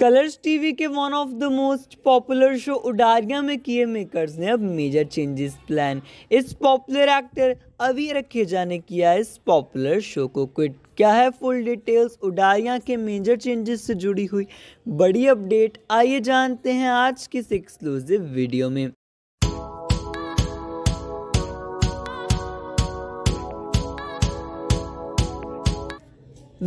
colours TV के one of the most popular show Udaariyaan में किए मेकर्स ने अब मेजर चेंजेस प्लान इस पॉपुलर एक्टर अभी रखे जाने किया इस पॉपुलर शो को क्विट क्या है फुल डिटेल्स उडारिया के मेजर चेंजेस से जुड़ी हुई बड़ी अपडेट आइए जानते हैं आज की इस एक्सक्लूसिव वीडियो में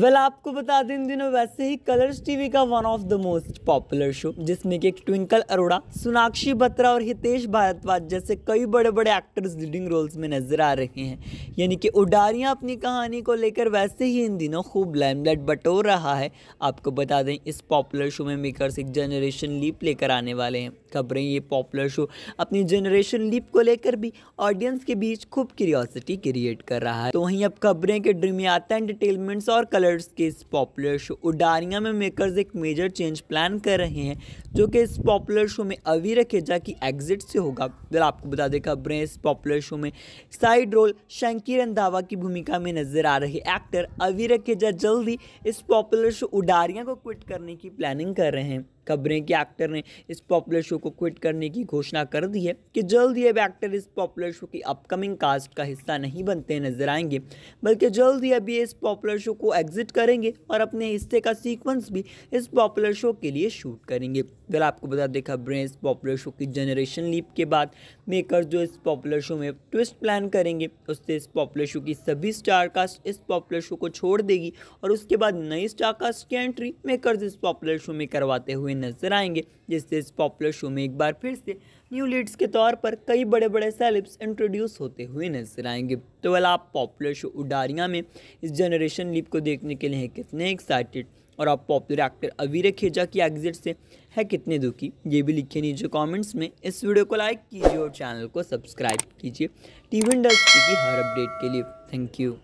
वेल well, आपको बता दें इन दिनों वैसे ही कलर्स टीवी का one of the most popular show जिसमें कि ट्विंकल अरोड़ा सोनाक्षी बत्रा और हितेश भारद्वाज जैसे कई बड़े बड़े एक्टर्स लीडिंग रोल्स में नजर आ रहे हैं यानी कि उडारियां अपनी कहानी को लेकर वैसे ही इन दिनों खूब लाइमलाइट बटोर रहा है आपको बता दें इस पॉपुलर शो में मेकर एक जनरेशन लीप लेकर आने वाले हैं खबरें ये पॉपुलर शो अपनी जनरेशन लीप को लेकर भी ऑडियंस के बीच खूब क्यूरियोसिटी क्रिएट कर रहा है तो वहीं अब खबरें के ड्रीमियाता एंटरटेनमेंट्स और कलर मेकर्स के इस पॉपुलर शो उडारिया में मेकर्स एक मेजर चेंज प्लान कर रहे हैं जो कि इस पॉपुलर शो में अवीर खेजा की एग्जिट से होगा जरा आपको बता दें खबरें इस पॉपुलर शो में साइड रोल शंकी रंधावा की भूमिका में नजर आ रहे एक्टर अभी रखे जल्द ही इस पॉपुलर शो उडारिया को क्विट करने की प्लानिंग कर रहे हैं खबरें कि एक्टर ने इस पॉपुलर शो को क्विट करने की घोषणा कर दी है कि जल्द ही अब एक्टर इस पॉपुलर शो की अपकमिंग कास्ट का हिस्सा नहीं बनते नजर आएंगे बल्कि जल्द ही अब ये इस पॉपुलर शो को एग्जिट करेंगे और अपने हिस्से का सीक्वेंस भी इस पॉपुलर शो के लिए शूट करेंगे फिलहाल आपको बता दें खबरें इस पॉपुलर शो की जनरेशन लीप के बाद मेकर जो इस पॉपुलर शो में ट्विस्ट प्लान करेंगे उससे इस पॉपुलर शो की सभी स्टार कास्ट इस पॉपुलर शो को छोड़ देगी और उसके बाद नई स्टार कास्ट की एंट्री मेकर्स इस पॉपुलर शो में करवाते हुए नजर आएंगे जिससे इस पॉपुलर शो में एक बार फिर से न्यू लीड्स के तौर पर कई बड़े बड़े सेलिब्स इंट्रोड्यूस होते हुए नजर आएंगे तो वेल आप पॉपुलर शो उडारियाँ में इस जनरेशन लीप को देखने के लिए कितने एक्साइटेड और आप पॉपुलर एक्टर अवीर खेजा की एग्जिट से है कितने दुखी ये भी लिखिए नीचे कमेंट्स में इस वीडियो को लाइक कीजिए और चैनल को सब्सक्राइब कीजिए टीवी इंडस्ट्री की हर अपडेट के लिए थैंक यू